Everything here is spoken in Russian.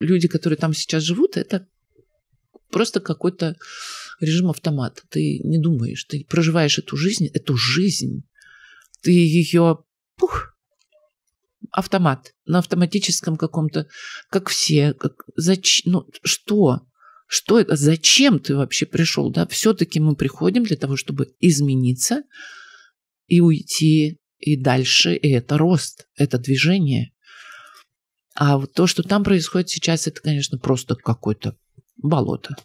люди, которые там сейчас живут, это просто какой-то режим автомата. Ты не думаешь, ты проживаешь эту жизнь, эту жизнь, ты ее пух, автомат, на автоматическом каком-то, как все, как, зачем, ну, что, что это, зачем ты вообще пришел, да, все-таки мы приходим для того, чтобы измениться и уйти и дальше, и это рост, это движение, а вот то, что там происходит сейчас, это, конечно, просто какое-то болото.